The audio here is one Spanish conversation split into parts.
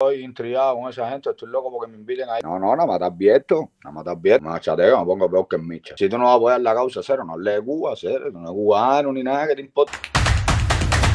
Estoy intrigado con esa gente, estoy loco porque me inviten ahí. No, no, nada más te ¿No nada más te No, Me achateo, me pongo peor que en micha. Si tú no vas a apoyar la causa, cero, no le Cuba, cero, no es cubano ni nada que te importa.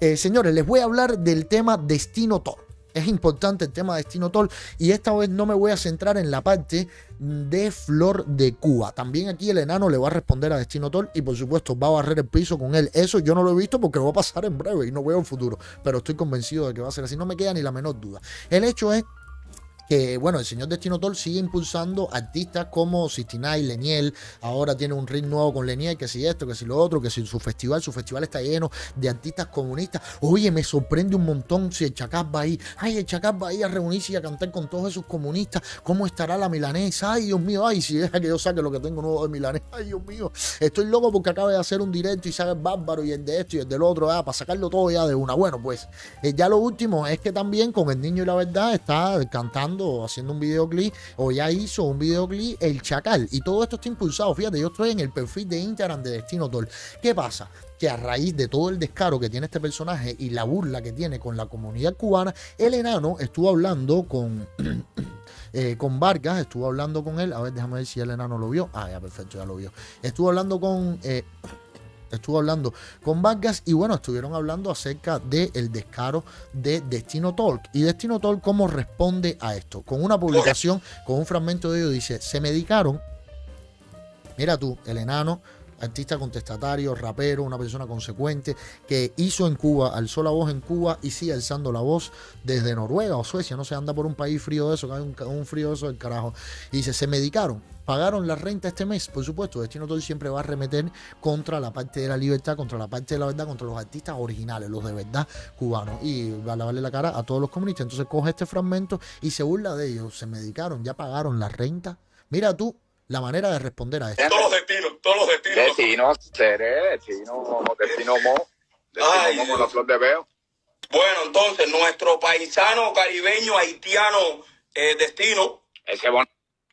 Eh, señores, les voy a hablar del tema Destino Top es importante el tema de Destino Tol y esta vez no me voy a centrar en la parte de Flor de Cuba. También aquí el enano le va a responder a Destino Tol y por supuesto va a barrer el piso con él. Eso yo no lo he visto porque va a pasar en breve y no veo el futuro, pero estoy convencido de que va a ser así, no me queda ni la menor duda. El hecho es que, bueno, el señor Destino sigue impulsando artistas como Sistina y Leniel, ahora tiene un ritmo nuevo con Leniel, que si esto, que si lo otro, que si su festival, su festival está lleno de artistas comunistas. Oye, me sorprende un montón si el Chacab va ahí, ay, el Chacab va ahí a reunirse y a cantar con todos esos comunistas, ¿cómo estará la milanesa? Ay, Dios mío, ay, si deja que yo saque lo que tengo nuevo de milanesa, ay, Dios mío, estoy loco porque acaba de hacer un directo y sabe bárbaro y el de esto y el del otro, ah, para sacarlo todo ya de una. Bueno, pues eh, ya lo último es que también con el niño y la verdad está cantando o haciendo un videoclip o ya hizo un videoclip El Chacal. Y todo esto está impulsado, fíjate, yo estoy en el perfil de Instagram de Destino Toll. ¿Qué pasa? que a raíz de todo el descaro que tiene este personaje y la burla que tiene con la comunidad cubana, el enano estuvo hablando con, eh, con Vargas, estuvo hablando con él, a ver, déjame ver si el enano lo vio, ah, ya perfecto, ya lo vio, estuvo hablando con... Eh, estuvo hablando con Vargas y bueno, estuvieron hablando acerca del descaro de Destino Talk. ¿Y Destino Talk cómo responde a esto? Con una publicación, con un fragmento de ello, dice, se medicaron, mira tú, el enano artista contestatario, rapero, una persona consecuente, que hizo en Cuba, alzó la voz en Cuba y sigue alzando la voz desde Noruega o Suecia, no se anda por un país frío de eso, que un, frío de eso del carajo. Y dice, se medicaron, pagaron la renta este mes, por supuesto, Destino Todo siempre va a remeter contra la parte de la libertad, contra la parte de la verdad, contra los artistas originales, los de verdad cubanos, y va a lavarle la cara a todos los comunistas. Entonces coge este fragmento y se burla de ellos, se medicaron, ya pagaron la renta. Mira tú, la manera de responder a esto. Todos los destinos, todos los destinos. Destino seré, destino, mo, destino mo la flor de veo. Bueno, entonces, nuestro paisano caribeño, haitiano, eh, destino. Ese pone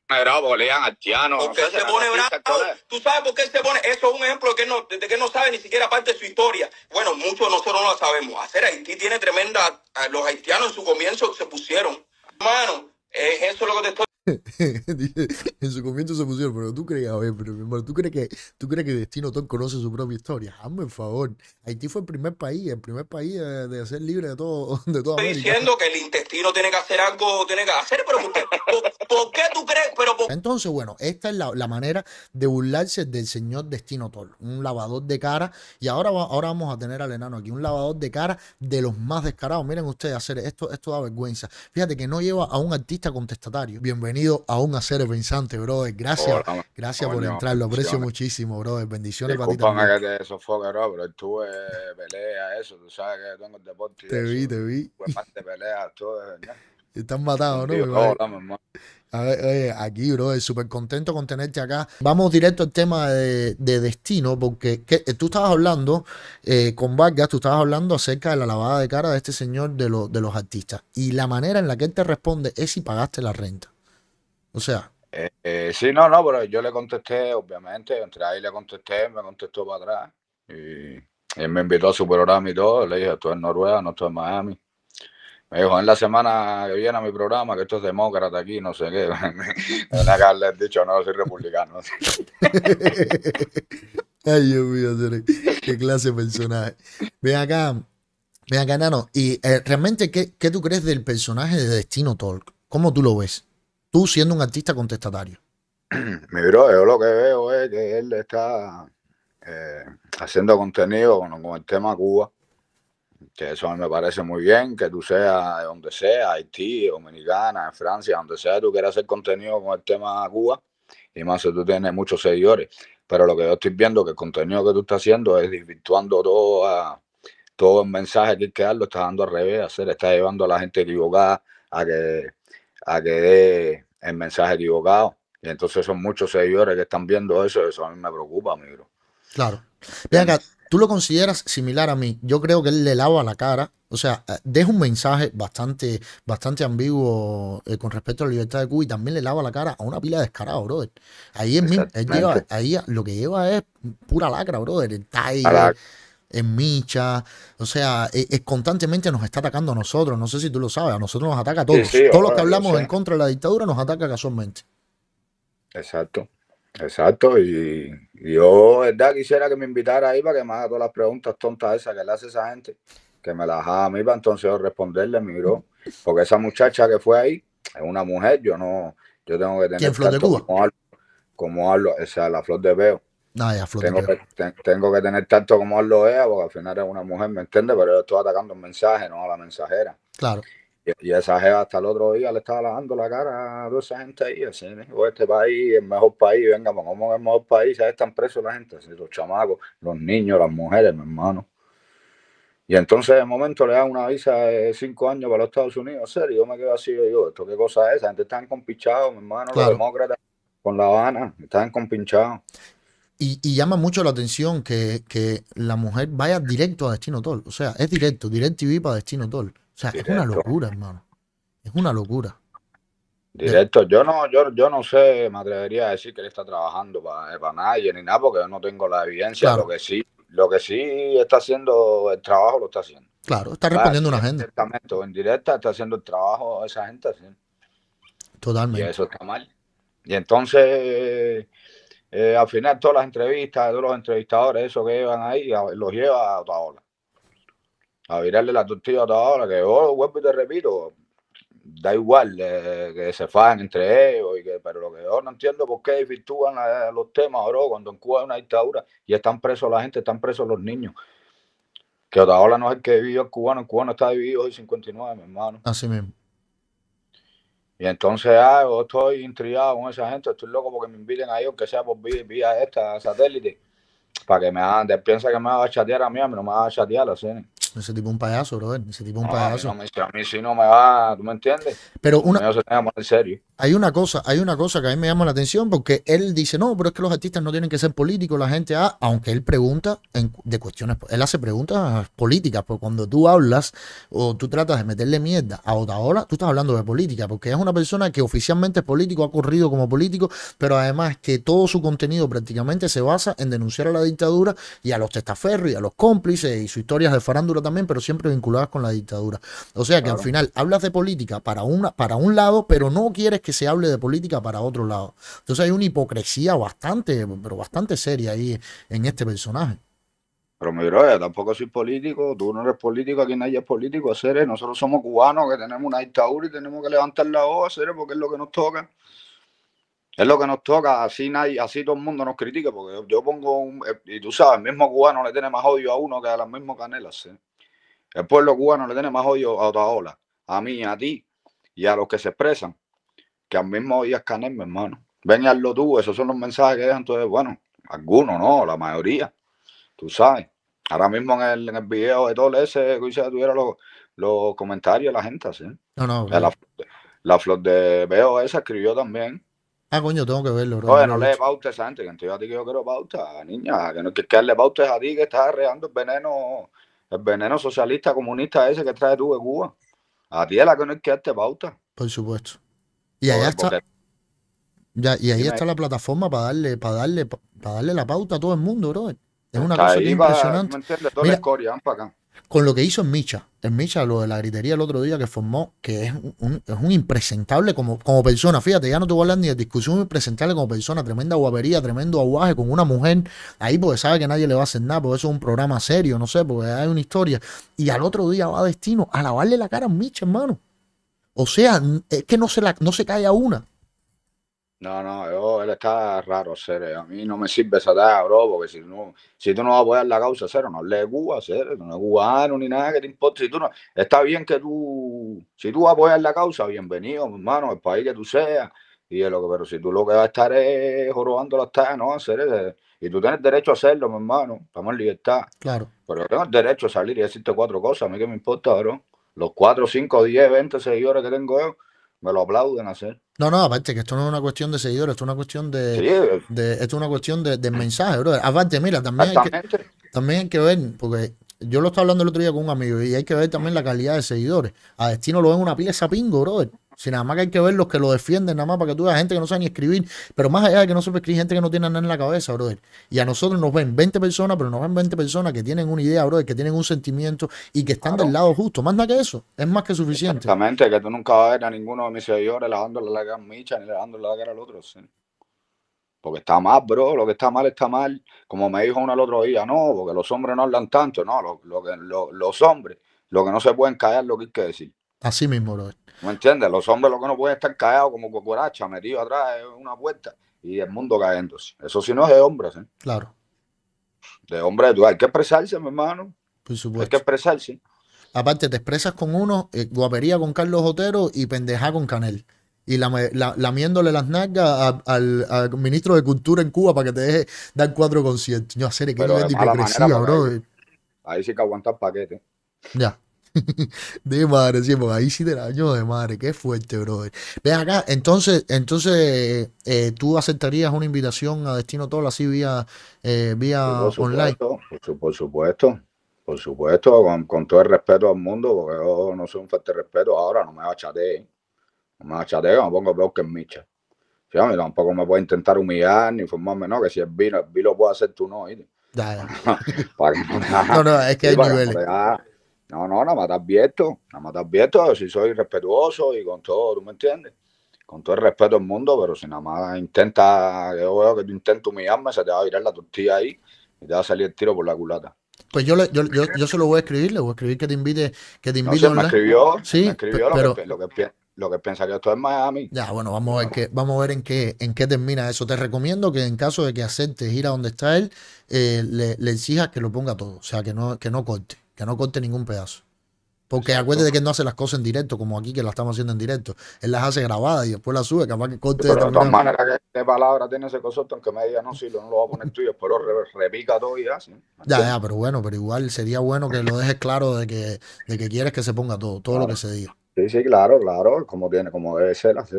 bravo, Lean Haitiano. Porque se pone bravo. Tú sabes por qué él se pone. Eso es un ejemplo de que, no, de que no sabe ni siquiera parte de su historia. Bueno, muchos nosotros no lo sabemos. Hacer Haití tiene tremenda. Los haitianos en su comienzo se pusieron. Hermano, es eso lo que te estoy en su comienzo se pusieron, pero tú crees, a pero ¿tú crees que, tú crees que Destino Tom conoce su propia historia? Hazme el favor. Haití fue el primer país, el primer país de, ser libre de todo, de toda Estoy diciendo que el intestino tiene que hacer algo, tiene que hacer, pero ¿por, qué tú crees? Pero Entonces, bueno, esta es la, manera de burlarse del señor Destino Tol, un lavador de cara, y ahora, ahora vamos a tener al enano aquí, un lavador de cara de los más descarados. Miren ustedes hacer esto, esto da vergüenza. Fíjate que no lleva a un artista contestatario. Bienvenido a un el pensante, brother. Gracias, gracias por entrar. Lo aprecio muchísimo, brother. Bendiciones para ti también. que te sofoque, bro, pero tú eso. Tú sabes que tengo el deporte. Te vi, te vi. Pues pelea, Están matados, ¿no? a ver, oye, aquí, bro, súper contento con tenerte acá. Vamos directo al tema de, destino, porque eh, tú estabas hablando eh, con Vargas, tú estabas hablando acerca de la lavada de cara de este señor de, los de los artistas. Y la manera en la que él te responde es si pagaste la renta. O sea. Eh, sí, no, no, pero yo le contesté, obviamente, entré ahí le contesté, me contestó para atrás. Y él me invitó a su programa y todo. Le dije, estoy en Noruega, no estoy en Miami. Me dijo, en la semana que viene a mi programa, que esto es demócrata aquí, no sé qué. le ha dicho, no, soy republicano. Ay, Dios mío, qué clase de personaje. Ve acá, ve acá, Nano. Y eh, realmente, ¿qué, ¿qué tú crees del personaje de Destino Talk? ¿Cómo tú lo ves? tú siendo un artista contestatario? Mi bro, yo lo que veo es que él está eh, haciendo contenido con, el tema Cuba, que eso me parece muy bien, que tú seas donde sea, Haití, Dominicana, Francia, donde sea, tú quieras hacer contenido con el tema Cuba, y más si tú tienes muchos seguidores. Pero lo que yo estoy viendo que el contenido que tú estás haciendo es desvirtuando todo, ah, el mensaje que hay que dar, lo estás dando al revés, hacer, estás llevando a la gente equivocada a que, a que dé el mensaje equivocado. Y entonces son muchos seguidores que están viendo eso, eso a mí me preocupa, mi bro. Claro. Em. tú lo consideras similar a mí. Yo creo que él le lava la cara. O sea, eh, deja un mensaje bastante, bastante ambiguo eh, con respecto a la libertad de Cuba y también le lava la cara a una pila de descarado, brother. Ahí es ahí lo que lleva es pura lacra, brother. Eh, en Micha, o sea, e, constantemente nos está atacando a nosotros, no sé si tú lo sabes, a nosotros nos ataca a todos. todos los que hablamos en contra de la dictadura nos ataca casualmente. Exacto, exacto, y yo, verdad, quisiera que me invitara ahí para que me haga todas las preguntas tontas esas que le hace esa gente, que me las haga a mí para entonces yo responderle, mi bro porque esa muchacha que fue ahí es una mujer, yo no, yo tengo que tener... Como, hablo, o sea, la Flor de Veo tengo, que, tener tanto como él lo es, porque al final es una mujer, ¿me entiendes? Pero yo estoy atacando un mensaje, no a la mensajera. Claro. Y, esa jefa hasta el otro día le estaba lavando la cara a toda esa gente ahí, así, ¿no? ¿eh? este país, el mejor país, venga, pues, ¿cómo es el mejor país? Están presos la gente, los chamacos, los niños, las mujeres, mi hermano. Y entonces de momento le dan una visa de cinco años para los Estados Unidos, serio, yo me quedo así, yo, ¿esto qué cosa es? La gente están compinchados, mi hermano, los demócratas con La Habana, están compinchados. Y, llama mucho la atención que, la mujer vaya directo a Destino tol, O sea, es directo, DirecTV para Destino Toll. O sea, es una locura, hermano. Es una locura. Directo, yo no, yo, yo no sé, me atrevería a decir que él está trabajando para, eh, nadie ni nada, porque yo no tengo la evidencia. Lo que sí, lo que sí está haciendo el trabajo lo está haciendo. Claro, está respondiendo una ah, gente. en directa está haciendo el trabajo esa gente. Totalmente. Y eso está mal. Y entonces eh, al final, todas las entrevistas, todos los entrevistadores, eso que llevan ahí, los lleva a Otaola. A virarle la tortilla a hora que oh, vuelvo y te repito, da igual eh, que se fajan entre ellos, y que, pero lo que yo no entiendo por qué virtúan eh, los temas, bro, cuando en Cuba hay una dictadura y están presos la gente, están presos los niños. Que Otaola no es el que vivió el cubano, el cubano está dividido hoy 59, mi hermano. Así mismo. Y entonces, ah, yo estoy intrigado con esa gente, estoy loco porque me inviten ahí, ellos, que sea por vía, esta satélite, para que me hagan, piensa que me va a chatear a mí, a mí no me va a chatear, CNN ese tipo un payaso, brother. Ese tipo un payaso. A mí, si no me va, ¿tú me entiendes? Pero una. Hay una cosa, hay una cosa que a mí me llama la atención porque él dice, no, pero es que los artistas no tienen que ser políticos, la gente, ah, aunque él pregunta de cuestiones, él hace preguntas políticas, porque cuando tú hablas o tú tratas de meterle mierda a Otaola, tú estás hablando de política, porque es una persona que oficialmente es político, ha corrido como político, pero además que todo su contenido prácticamente se basa en denunciar a la dictadura y a los testaferros y a los cómplices y sus historias de farándula también, pero siempre vinculadas con la dictadura. O sea que al final hablas de política para, una, para un lado, pero no quieres que se hable de política para otro lado. Entonces hay una hipocresía bastante, pero bastante seria ahí en este personaje. Pero mi brother, tampoco soy político, tú no eres político, aquí nadie es político, seres Nosotros somos cubanos que tenemos una dictadura y tenemos que levantar la voz, seres porque es lo que nos toca. Es lo que nos toca, así nadie, así todo el mundo nos critica, porque yo, pongo un, eh, y tú sabes, el mismo cubano le tiene más odio a uno que a las mismas canelas. El pueblo cubano le tiene más odio a ola. a mí, a ti y a los que se expresan, que al mismo día Canel, mi hermano. Ven hazlo tú, esos son los mensajes que dejan. Entonces, bueno, algunos no, la mayoría, tú sabes. Ahora mismo en el, en el video de todo ese, que tuviera los, los comentarios de la gente, ¿sí? No, no. La, eh. la, flor de veo esa escribió también. Ah, coño, tengo que verlo. Oye, no le pautes antes, que yo a ti que yo quiero pautas, niña, que no quieres que darle a ti que estás arreando el veneno el veneno socialista comunista ese que trae tú de Cuba. A ti es la que no hay que darte pauta. Por supuesto. Y allá está. Ya, y ahí está la plataforma para darle, para darle, para darle la pauta a todo el mundo, bro. Es una cosa que impresionante. Mira, escoria, acá con lo que hizo en Micha. En Micha, lo de la gritería el otro día que formó, que es un, impresentable como, como persona. Fíjate, ya no te voy a hablar ni de discusión, un impresentable como persona. Tremenda guapería, tremendo aguaje con una mujer ahí porque sabe que nadie le va a hacer nada, porque eso es un programa serio, no sé, porque hay una historia. Y al otro día va a destino a lavarle la cara a Micha, hermano. O sea, es que no se, la, no se cae a una. No, no, él está raro, A mí no me sirve esa tarea, bro, porque si, no, si tú no vas a apoyar la causa, cero, no le Cuba, cero, no es cubano ni nada que te importa. Si tú no, está bien que tú, si tú vas a apoyar la causa, bienvenido, hermano, el país que tú seas. Y lo que, pero si tú lo que vas a estar es jorobando las tareas, no, serio, y tú tienes derecho a hacerlo, mi hermano, estamos en libertad. Claro. Pero yo tengo el derecho a salir y decirte cuatro cosas, a mí que me importa, bro. Los cuatro, cinco, diez, veinte seguidores que tengo yo me lo aplauden a hacer. No, no, aparte que esto no es una cuestión de seguidores, esto es una cuestión de, de esto es una cuestión de, mensaje, brother Aparte, mira, también también hay que ver, porque yo lo estaba hablando el otro día con un amigo y hay que ver también la calidad de seguidores. A Destino lo ven una pieza pingo, brother. Si nada más que hay que ver los que lo defienden, nada más para que tú veas gente que no sabe ni escribir. Pero más allá de que no sepa escribir, gente que no tiene nada en la cabeza, brother. Y a nosotros nos ven 20 personas, pero nos ven 20 personas que tienen una idea, brother, que tienen un sentimiento y que están del lado justo. Más nada que eso, es más que suficiente. Exactamente, que tú nunca vas a ver a ninguno de mis seguidores lavándole la cara a ni lavándole la cara al otro. Porque está mal, bro, lo que está mal está mal. Como me dijo uno el otro día, no, porque los hombres no hablan tanto, no, lo, los hombres, lo que no se pueden callar, lo que hay que decir. Así mismo, es. ¿Me entiendes? Los hombres lo que no pueden estar caídos como cocoracha, metido atrás en una puerta y el mundo cayéndose. Eso sí no es de hombres, ¿eh? Claro. De hombres, hay que expresarse, mi hermano. Por supuesto. Hay que expresarse. Aparte, te expresas con uno, eh, guapería con Carlos Otero y pendeja con Canel. Y la, lamiéndole las nalgas al, ministro de Cultura en Cuba para que te deje dar cuatro conciertos. No, hacer de hipocresía, bro. Ahí, sí que el paquete. Ya. de madre, sí, porque ahí sí te año de madre, qué fuerte, brother. ve acá, entonces, entonces eh, tú aceptarías una invitación a Destino todo así vía, eh, vía online. Por, supuesto, por supuesto, con, todo el respeto al mundo, porque yo no soy un fuerte respeto, ahora no me chatear no me chatear me pongo peor que en Micha. Sí, tampoco me puedo intentar humillar ni informarme no, que si es vino, el vino lo puedo hacer tú no, no, no, es que hay niveles. No, no, nada más te advierto, nada más te advierto si soy respetuoso y con todo, ¿tú me entiendes? Con todo el respeto del mundo, pero si nada más intenta, yo veo que tú intentas humillarme, se te va a virar la tortilla ahí y te va a salir el tiro por la culata. Pues yo, le, yo, yo, yo, se lo voy a escribir, le voy a escribir que te invite, que te invite me escribió, sí, me escribió lo, que, lo, que, pensaría esto es Miami. Ya, bueno, vamos a ver, que, vamos a ver en, qué, en qué termina eso. Te recomiendo que en caso de que aceptes ir a donde está él, eh, le, le, exijas que lo ponga todo, o sea, que no, que no corte que no corte ningún pedazo. Porque acuérdate acuérdate que no hace las cosas en directo, como aquí que las estamos haciendo en directo. Él las hace grabadas y después las sube, capaz que corte. de todas maneras, que de palabras tiene ese concepto, aunque me diga, no, lo no lo va a poner tuyo, pero repica todo y así. Ya, ya, pero bueno, pero igual sería bueno que lo dejes claro de que, de que quieres que se ponga todo, todo lo que se diga. Sí, sí, claro, claro, como tiene, como debe ser, así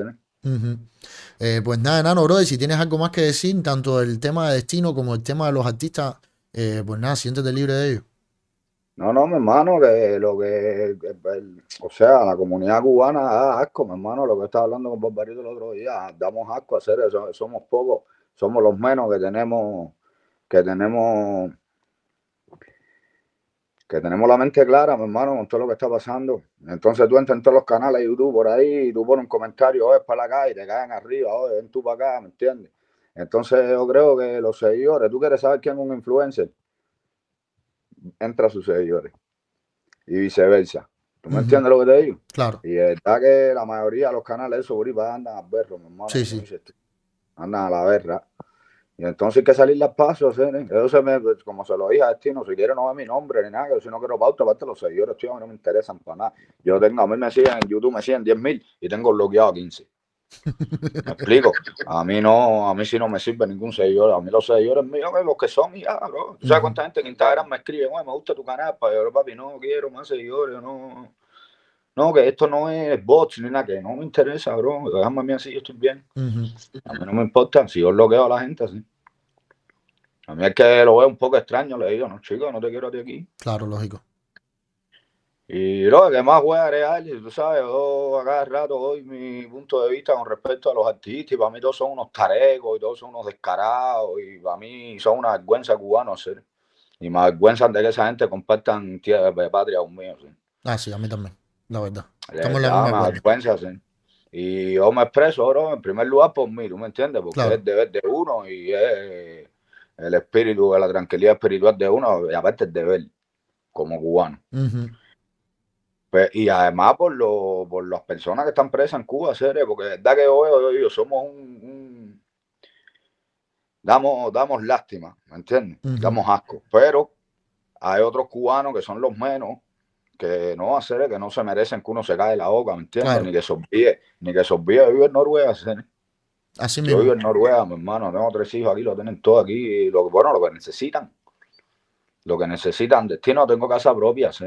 eh, pues nada, Nano, bro, si tienes algo más que decir, tanto el tema de destino como el tema de los artistas, eh, pues nada, siéntete libre de ellos. No, no, mi hermano, que lo que, pues, o sea, la comunidad cubana da asco, mi hermano, lo que estaba hablando con Barbarito el otro día, damos asco a hacer eso, somos pocos, somos los menos que tenemos, que tenemos, que tenemos la mente clara, mi hermano, con todo lo que está pasando. Entonces tú entras en todos los canales de YouTube por ahí y tú pones un comentario, es para acá y te caen arriba, oye, ven tú para acá, ¿me entiendes? Entonces yo creo que los seguidores, tú quieres saber quién es un influencer entra a sus seguidores y viceversa. ¿Tú me entiendes lo que te digo? Claro. Y es verdad que la mayoría de los canales de esos pues, andan a verlo mi Sí, sí. Este, andan a la verra. Y entonces hay que salir las pasos, ¿eh? Eso se me, pues, como se lo dije a este, no si quiere no ve mi nombre ni nada, yo si no quiero pauta, aparte los seguidores, tío, no me interesan para nada. Yo tengo, a mí me siguen en YouTube, me siguen 10.000 y tengo bloqueado 15. ¿Me explico? A mí no, a mí sí no me sirve ningún seguidor. A mí los seguidores míos, los que son, ya, bro. O sabes cuánta gente en Instagram me escribe, me gusta tu canal, pero papi, no quiero más seguidores, no. No, que esto no es bots ni nada, que no me interesa, bro. Déjame a mí así, yo estoy bien. A mí no me importa, si yo bloqueo a la gente así. A mí es que lo veo un poco extraño, le digo, no, chico, no te quiero a ti aquí. Claro, lógico. Y lo que más voy a tú sabes, yo cada rato doy mi punto de vista con respecto a los artistas, y para mí todos son unos tarecos, y todos son unos descarados, y para mí son una vergüenza cubanos, ¿sí? y me avergüenzan de que esa gente compartan tierra de patria conmigo. ¿sí? Ah, sí, a mí también, la verdad. Estamos la misma ¿sí? Y yo me expreso, bro, en primer lugar por mí, ¿tú me entiendes? Porque es es deber de uno y es el espíritu, la tranquilidad espiritual de uno, y aparte el deber como cubano. Pues, y además por, por las personas que están presas en Cuba, serio, porque es verdad que hoy, somos un, damos, damos lástima, ¿me entiendes? Damos asco. Pero hay otros cubanos que son los menos que no hacer que no se merecen que uno se cae la boca, ¿me entiendes? Ni que se olvide, ni que son en Noruega, Así Yo vivo en Noruega, mi hermano, tengo tres hijos aquí, lo tienen todo aquí, lo, bueno, lo que necesitan. Lo que necesitan, destino, tengo casa propia, ¿sí?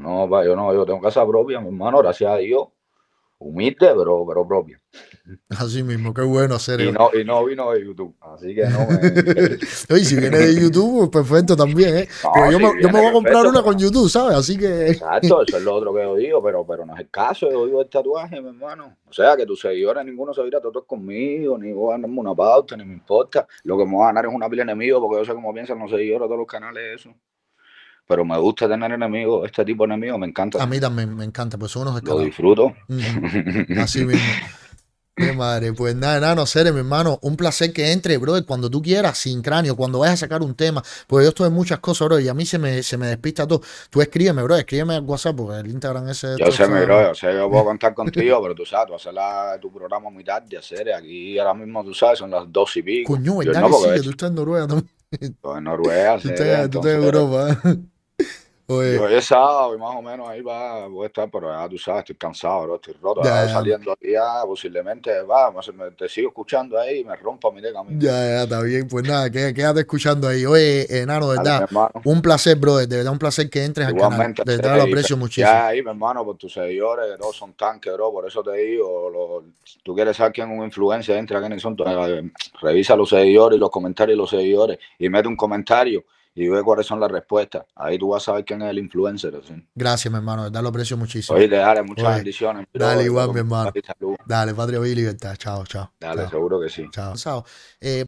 No, pa, yo no, yo tengo casa propia, mi hermano, gracias a Dios. Humilde, pero, pero propia. Así mismo, qué bueno hacer y no, y no vino de YouTube, así que no. Oye, si viene de YouTube, pues, pues, perfecto también, ¿eh? pero yo, me, voy a comprar una pues, con YouTube, ¿sabes? Así que. Exacto, eso es lo otro que yo digo, pero, pero no es el caso, yo digo el tatuaje, mi hermano. O sea, que tus seguidores ninguno se irá a conmigo, ni voy a ganarme una pauta, ni me importa. Lo que me voy a ganar es una pila enemigo, porque yo sé cómo piensan los seguidores de todos los canales, eso pero me gusta tener enemigos, este tipo de enemigos me encanta. A mí también me encanta, pues son unos escalones. Lo disfruto. así mismo. Qué madre, pues nada, nada, no seres mi hermano. Un placer que entre, bro. cuando tú quieras, sin cráneo, cuando vayas a sacar un tema. Porque yo estoy en muchas cosas, bro, y a mí se me, se me despista todo. Tú escríbeme, bro, escríbeme al WhatsApp, porque el Instagram ese. Yo sé, mi bro, yo sea, yo puedo contar contigo, pero tú sabes, tú haces tu programa muy tarde, hacer aquí ahora mismo, tú sabes, son las dos y pico. Coño, yo, no, tú estás en Noruega también. en Noruega, tú tú estás en Europa. Oye. hoy es sábado y más o menos ahí va, voy a estar, pero ya tú sabes, estoy cansado, estoy roto. Ya, Saliendo ya, posiblemente, va, te sigo escuchando ahí y me rompo a mí de camino. Ya, ya, está bien. Pues nada, quédate escuchando ahí. Oye, enano, de verdad, un placer, brother, de verdad, un placer que entres Igualmente, al canal. De verdad, lo aprecio muchísimo. Ya, ahí, mi hermano, por tus seguidores, no son tanques, bro, por eso te digo, lo, tú quieres saber quién es un influencer, entra aquí en el son, eh, revisa los seguidores, los comentarios de los seguidores y mete un comentario y ve cuáles son las respuestas. Ahí tú vas a saber quién es el influencer. Gracias, mi hermano, te lo aprecio muchísimo. Oye, dale, muchas bendiciones. Dale, igual, mi hermano. Dale, Padre y Libertad. Chao, chao. Dale, seguro que sí. Chao. chao. Eh,